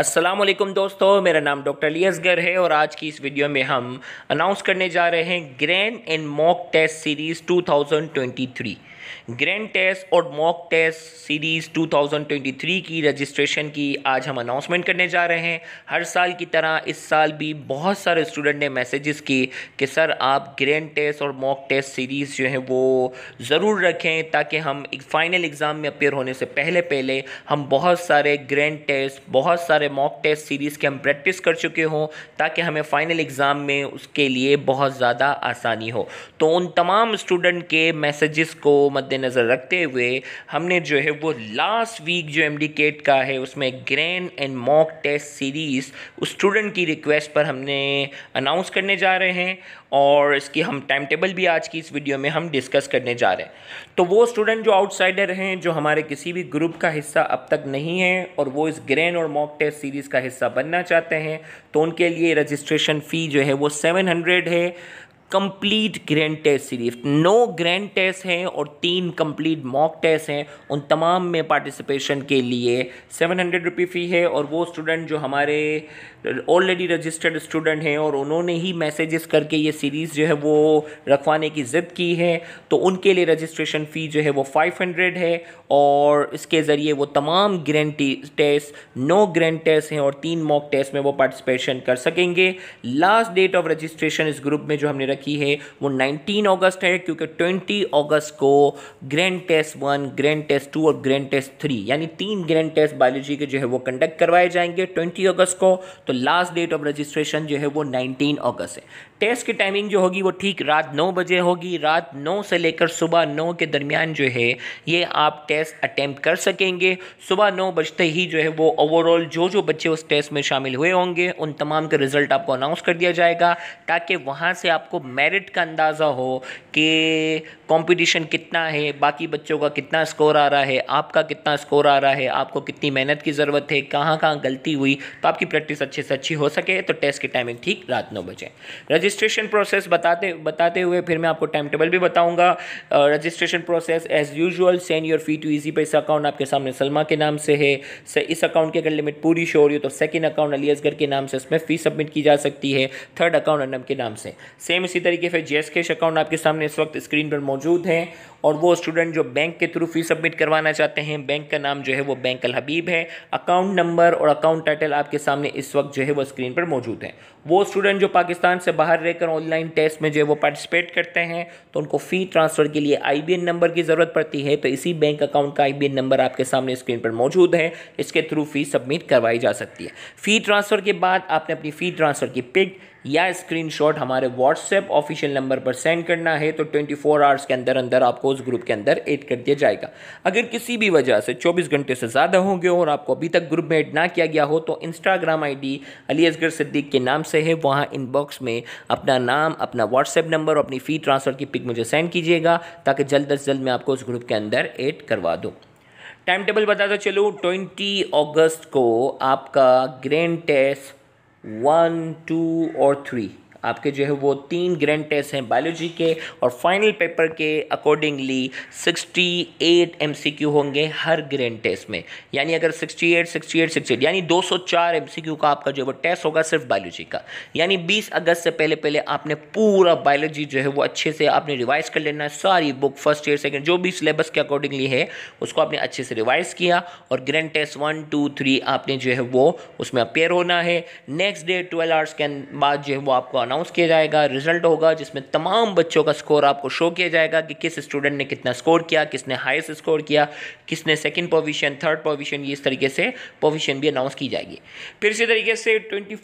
अस्सलाम वालेकुम दोस्तों मेरा नाम डॉक्टर लियसगर है और आज की इस वीडियो में हम अनाउंस करने जा रहे हैं grand and mock test series 2023 grand test और मॉक टेस्ट सीरीज़ 2023 की रजिस्ट्रेशन की आज हम अनाउंसमेंट करने जा रहे हैं हर साल की तरह इस साल भी बहुत सारे स्टूडेंट ने मैसेजेस किए कि सर आप ग्रैंड टेस्ट और मॉक टेस्ट सीरीज़ जो है वो ज़रूर रखें ताकि हम फाइनल एग्ज़ाम में अपेयर होने से पहले पहले हम बहुत सारे ग्रैंड टेस्ट बहुत सारे मॉक टेस्ट सीरीज़ के हम प्रैक्टिस कर चुके हों ताकि हमें फ़ाइनल एग्ज़ाम में उसके लिए बहुत ज़्यादा आसानी हो तो उन तमाम स्टूडेंट के मैसेजेस को मतलब मद्देनज़र रखते हुए हमने जो है वो लास्ट वीक जो एम का है उसमें grand and mock test series उस स्टूडेंट की रिक्वेस्ट पर हमने अनाउंस करने जा रहे हैं और इसकी हम टाइम टेबल भी आज की इस वीडियो में हम डिस्कस करने जा रहे हैं तो वो स्टूडेंट जो आउटसाइडर हैं जो हमारे किसी भी ग्रुप का हिस्सा अब तक नहीं है और वो इस ग्रैंड और मॉक टेस्ट सीरीज़ का हिस्सा बनना चाहते हैं तो उनके लिए रजिस्ट्रेशन फ़ी जो है वो सेवन हंड्रेड है कंप्लीट ग्रैंड टेस्ट सीरीज नौ ग्रैंड टेस्ट हैं और तीन कंप्लीट मॉक टेस्ट हैं उन तमाम में पार्टिसिपेशन के लिए सेवन हंड्रेड रुपी फ़ी है और वो स्टूडेंट जो हमारे ऑलरेडी रजिस्टर्ड स्टूडेंट हैं और उन्होंने ही मैसेजेस करके ये सीरीज़ जो है वो रखवाने की ज़िद की है तो उनके लिए रजिस्ट्रेशन फ़ी जो है वो फाइव हंड्रेड है और इसके ज़रिए वो तमाम ग्रैंड टेस्ट नौ ग्रैंड टेस्ट हैं और तीन मॉक टेस्ट में वो पार्टिसिपेशन कर सकेंगे लास्ट डेट ऑफ रजिस्ट्रेशन इस ग्रुप में जो हमने रखी रखी है वो 19 अगस्त है क्योंकि 20 अगस्त को grand test one grand test two और ग्रैंड टेस्ट थ्री यानी तीन ग्रैंड टेस्ट बायोलॉजी के जो है वो कंडक्ट करवाए जाएंगे 20 अगस्त को तो लास्ट डेट ऑफ रजिस्ट्रेशन जो है वो 19 अगस्त है टेस्ट की टाइमिंग जो होगी वो ठीक रात नौ बजे होगी रात नौ से लेकर सुबह नौ के दरमियान जो है ये आप टेस्ट अटैम्प्ट कर सकेंगे सुबह नौ बजते ही जो है वो ओवरऑल जो जो बच्चे उस टेस्ट में शामिल हुए होंगे उन तमाम के रिज़ल्ट आपको अनाउंस कर दिया जाएगा ताकि वहाँ से आपको मेरिट का अंदाज़ा हो कि कॉम्पिटिशन कितना है बाकी बच्चों का कितना स्कोर आ रहा है आपका कितना स्कोर आ रहा है आपको कितनी मेहनत की ज़रूरत है कहाँ कहाँ गलती हुई तो आपकी प्रैक्टिस अच्छे से अच्छी हो सके तो टेस्ट की टाइमिंग ठीक रात नौ बजे रजिस्टर रजिस्ट्रेशन प्रोसेस बताते बताते हुए फिर मैं आपको टाइम टेबल भी बताऊंगा registration process as usual send your fee to Easypaisa account आपके सामने सलमा के नाम से है से इस अकाउंट की अगर लिमिट पूरी शो हो रही हो तो सेकेंड अकाउंट अली असगर के नाम से इसमें फ़ी सबमिट की जा सकती है थर्ड अकाउंट अनम के नाम से सेम इसी तरीके से जे एस अकाउंट आपके सामने इस वक्त स्क्रीन पर मौजूद हैं और वो स्टूडेंट जो बैंक के थ्रू फी सबमिट करवाना चाहते हैं बैंक का नाम जो है वो बैंक अल हबीब है अकाउंट नंबर और अकाउंट टाइटल आपके सामने इस वक्त जो है वो स्क्रीन पर मौजूद है वो स्टूडेंट जो पाकिस्तान से बाहर रहकर ऑनलाइन टेस्ट में जो है वो पार्टिसिपेट करते हैं तो उनको फ़ी ट्रांसफ़र के लिए आई नंबर की ज़रूरत पड़ती है तो इसी बैंक अकाउंट का आई नंबर आपके सामने स्क्रीन पर मौजूद है इसके थ्रू फ़ी सबमिट करवाई जा सकती है फ़ी ट्रांसफ़र के बाद आपने अपनी फ़ी ट्रांसफ़र की पिक या स्क्रीनशॉट हमारे व्हाट्सएप ऑफिशियल नंबर पर सेंड करना है तो 24 आवर्स के अंदर अंदर आपको उस ग्रुप के अंदर ऐड कर दिया जाएगा अगर किसी भी वजह से 24 घंटे से ज़्यादा होंगे और आपको अभी तक ग्रुप में ऐड ना किया गया हो तो Instagram I D Ali Asghar Siddique के नाम से है वहाँ इनबॉक्स में अपना नाम अपना व्हाट्सएप नंबर और अपनी फ़ी ट्रांसफ़र की पिक मुझे सेंड कीजिएगा ताकि जल्द अज जल्द मैं आपको उस ग्रुप के अंदर ऐड करवा दूँ टाइम टेबल बताता चलो 20 अगस्त को आपका ग्रैंड टेस्ट 1 2 or 3 आपके जो है वो तीन ग्रैंड टेस्ट हैं बायोलॉजी के और फाइनल पेपर के अकॉर्डिंगली 68 एमसीक्यू होंगे हर ग्रैंड टेस्ट में यानी अगर 68 68 68 यानी 204 एमसीक्यू का आपका जो है वो टेस्ट होगा सिर्फ बायोलॉजी का यानी 20 अगस्त से पहले पहले आपने पूरा बायोलॉजी जो है वो अच्छे से आपने रिवाइज कर लेना है सारी बुक फर्स्ट ईयर सेकेंड जो भी सिलेबस के अकॉर्डिंगली है उसको आपने अच्छे से रिवाइज किया और grand test one two three आपने जो है वो उसमें अपेयर होना है नेक्स्ट डे ट्वेल्व आवर्स के बाद जो है वो आपको अनाउंस अनाउंस किया जाएगा रिजल्ट होगा जिसमें तमाम बच्चों का स्कोर आपको शो किया जाएगा कि किस स्टूडेंट ने कितना स्कोर किया किसने हाईएस्ट स्कोर किया किसने सेकंड पोजीशन थर्ड पोजीशन ये इस तरीके से पोजीशन भी अनाउंस की जाएगी फिर इसी तरीके से ट्वेंटी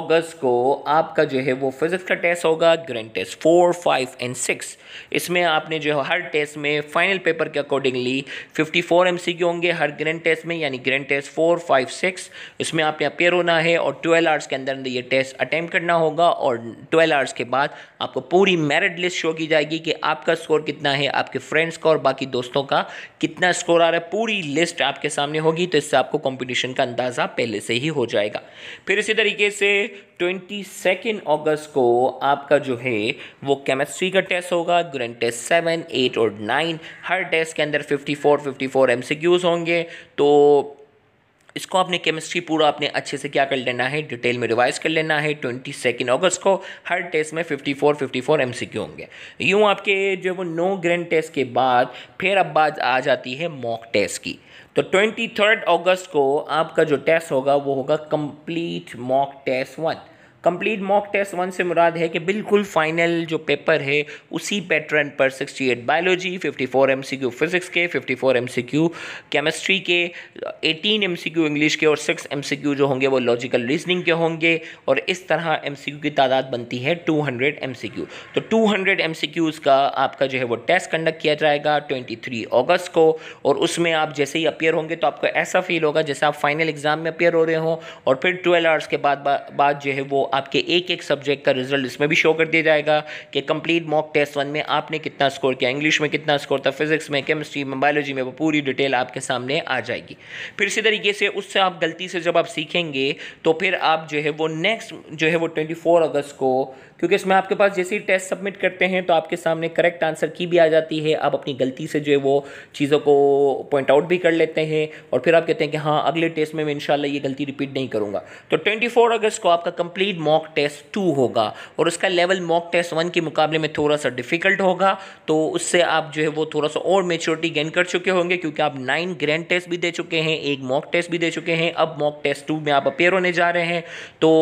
अगस्त को आपका जो है वो फिजिक्स का टेस्ट होगा grand test four five and six इसमें आपने जो है हर टेस्ट में फाइनल पेपर के accordingly fifty four M C होंगे हर ग्रैंड टेस्ट में यानी grand test four five six इसमें आपने अपेयर होना है और ट्वेल्व आवर्स के अंदर ये टेस्ट अटैम्प्ट करना होगा और ट्वेल्व आवर्स के बाद आपको पूरी मेरिट लिस्ट शो की जाएगी कि आपका स्कोर कितना है आपके फ्रेंड्स का और बाकी दोस्तों का कितना स्कोर आ रहा है पूरी लिस्ट आपके सामने होगी तो इससे आपको कंपटीशन का अंदाज़ा पहले से ही हो जाएगा फिर इसी तरीके से ट्वेंटी सेकेंड ऑगस्ट को आपका जो है वो केमिस्ट्री का टेस्ट होगा ग्रैंड टेस्ट सेवन एट और नाइन हर टेस्ट के अंदर fifty four fifty four M होंगे तो इसको आपने केमिस्ट्री पूरा आपने अच्छे से क्या कर लेना है डिटेल में रिवाइज कर लेना है ट्वेंटी सेकेंड ऑगस्ट को हर टेस्ट में fifty four fifty four M C Q होंगे यूँ आपके जो वो नो ग्रैंड टेस्ट के बाद फिर अब बात आ जाती है मॉक टेस्ट की तो ट्वेंटी थर्ड ऑगस्ट को आपका जो टेस्ट होगा वो होगा complete mock test one complete mock test one से मुराद है कि बिल्कुल फाइनल जो पेपर है उसी पैटर्न पर 68 बायोलॉजी 54 एमसीक्यू फिजिक्स के 54 एमसीक्यू केमिस्ट्री के 18 एमसीक्यू इंग्लिश के और 6 एमसीक्यू जो होंगे वो लॉजिकल रीजनिंग के होंगे और इस तरह एमसीक्यू की तादाद बनती है 200 एमसीक्यू तो 200 एमसीक्यूज का आपका जो है वो टेस्ट कंडक्ट किया जाएगा ट्वेंटी अगस्त को और उसमें आप जैसे ही अपेयर होंगे तो आपको ऐसा फील होगा जैसे आप फाइनल एग्ज़ाम में अपेयर हो रहे हों और फिर ट्वेल्व आवर्स के बाद बाद जो है वो आपके एक एक सब्जेक्ट का रिजल्ट इसमें भी शो कर दिया जाएगा कि कंप्लीट मॉक टेस्ट वन में आपने कितना स्कोर किया इंग्लिश में कितना स्कोर था फिजिक्स में केमिस्ट्री में बायोलॉजी में वो पूरी डिटेल आपके सामने आ जाएगी फिर इसी तरीके से उससे आप गलती से जब आप सीखेंगे तो फिर आप जो है वो नेक्स्ट जो है वो ट्वेंटी अगस्त को क्योंकि इसमें आपके पास जैसे ही टेस्ट सबमिट करते हैं तो आपके सामने करेक्ट आंसर की भी आ जाती है आप अपनी गलती से जो है वो चीज़ों को पॉइंट आउट भी कर लेते हैं और फिर आप कहते हैं कि हाँ अगले टेस्ट में मैं इंशाल्लाह ये गलती रिपीट नहीं करूँगा तो 24 अगस्त को आपका कंप्लीट मॉक टेस्ट टू होगा और उसका लेवल मॉक टेस्ट वन के मुकाबले में थोड़ा सा डिफिकल्ट होगा तो उससे आप जो है वो थोड़ा सा और मेच्योरिटी गेन कर चुके होंगे क्योंकि आप नाइन ग्रैंड टेस्ट भी दे चुके हैं एक मॉक टेस्ट भी दे चुके हैं अब मॉक टेस्ट टू में आप अपेयर होने जा रहे हैं तो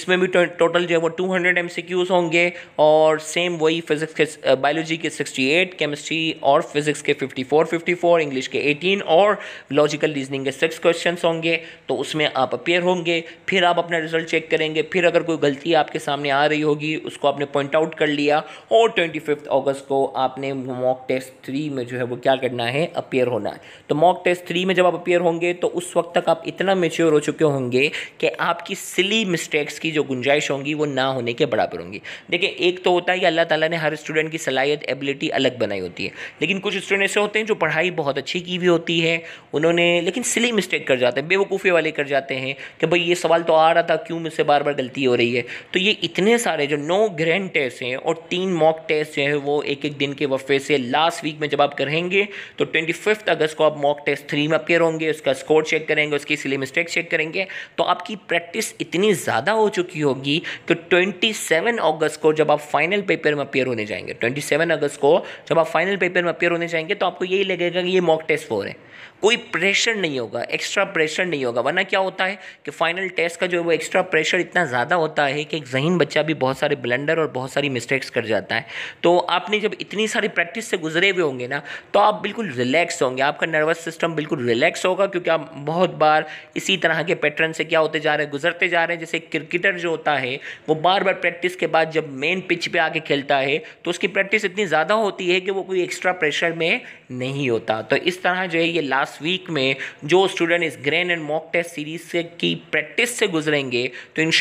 इसमें भी टोटल जो है वो two hundred M C Qs होंगे और सेम वही फिजिक्स के बायोलॉजी के सिक्सटी एट केमिस्ट्री और फिजिक्स के fifty four fifty four English के एटीन और लॉजिकल रीजनिंग के सिक्स क्वेश्चन होंगे तो उसमें आप अपेयर होंगे फिर आप अपना रिजल्ट चेक करेंगे फिर अगर अगर कोई गलती आपके सामने आ रही होगी उसको आपने पॉइंट आउट कर लिया और ट्वेंटी फिफ्थ ऑगस्ट को आपने मॉक टेस्ट थ्री में जो है वो क्या करना है अपेयर होना है तो मॉक टेस्ट थ्री में जब आप अपेयर होंगे तो उस वक्त तक आप इतना मेच्योर हो चुके होंगे कि आपकी सिली मिस्टेक्स की जो गुंजाइश होंगी वो ना होने के बराबर होंगी देखिए एक तो होता है कि अल्लाह ताला ने हर स्टूडेंट की सलाहियत एबिलिटी अलग बनाई होती है लेकिन कुछ स्टूडेंट ऐसे होते हैं जो पढ़ाई बहुत अच्छी की हुई होती है उन्होंने लेकिन सिली मिस्टेक कर जाते हैं बेवकूफ़ी वाले कर जाते हैं कि भाई ये सवाल तो आ रहा था क्यों मुझसे बार बार गलती हो रही है तो ये इतने सारे जो नौ ग्रैंड टेस्ट हैं और तीन मॉक टेस्ट जो है वो एक एक दिन के वफे से लास्ट वीक में जब आप करेंगे तो ट्वेंटी फिफ्थ अगस्त को आप मॉक टेस्ट थ्री में अपेयर होंगे उसका स्कोर चेक करेंगे उसकी सिली मिस्टेक चेक करेंगे तो आपकी प्रैक्टिस इतनी ज़्यादा हो चुकी होगी कि ट्वेंटी सेवन अगस्त को जब आप फाइनल पेपर में अपेयर होने जाएंगे ट्वेंटी सेवन अगस्त को जब आप फाइनल पेपर में अपेयर होने जाएंगे तो आपको यही लगेगा कि ये मॉक टेस्ट फोर है कोई प्रेशर नहीं होगा एक्स्ट्रा प्रेशर नहीं होगा वरना क्या होता है कि फाइनल टेस्ट का जो है वो एक्स्ट्रा प्रेशर इतना ज़्यादा होता है कि एक जहीन बच्चा भी बहुत सारे ब्लेंडर और बहुत सारी मिस्टेक्स कर जाता है तो आपने जब इतनी सारी प्रैक्टिस से गुजरे हुए होंगे ना तो आप बिल्कुल रिलैक्स होंगे आपका नर्वस सिस्टम बिल्कुल रिलैक्स होगा क्योंकि आप बहुत बार इसी तरह के पैटर्न से क्या होते जा रहे हैं गुजरते जा रहे हैं जैसे क्रिकेटर जो होता है वो बार बार प्रैक्टिस के बाद जब मेन पिच पर आके खेलता है तो उसकी प्रैक्टिस इतनी ज़्यादा होती है कि वो कोई एक्स्ट्रा प्रेशर में नहीं होता तो इस तरह जो है ये लास्ट वीक में जो स्टूडेंट इस grand and mock test series से की प्रैक्टिस से गुजरेंगे तो इन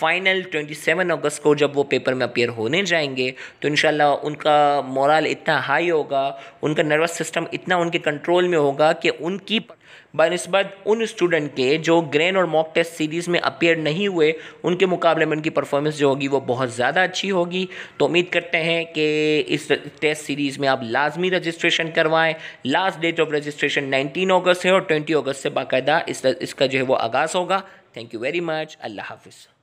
फाइनल 27 अगस्त को जब वो पेपर में अपेयर होने जाएंगे तो इन उनका मोरल इतना हाई होगा उनका नर्वस सिस्टम इतना उनके कंट्रोल में होगा कि उनकी बनस्बत उन स्टूडेंट के जो ग्रेन और मॉक टेस्ट सीरीज़ में अपेयर नहीं हुए उनके मुकाबले में उनकी परफॉर्मेंस जो होगी वो बहुत ज़्यादा अच्छी होगी तो उम्मीद करते हैं कि इस टेस्ट सीरीज़ में आप लाजमी रजिस्ट्रेशन करवाएं last date of registration nineteen अगस्त है और ट्वेंटी अगस्त से बाकायदा इस, इसका जो है वो आगाज़ होगा थैंक यू वेरी मच अल्लाह हाफिज़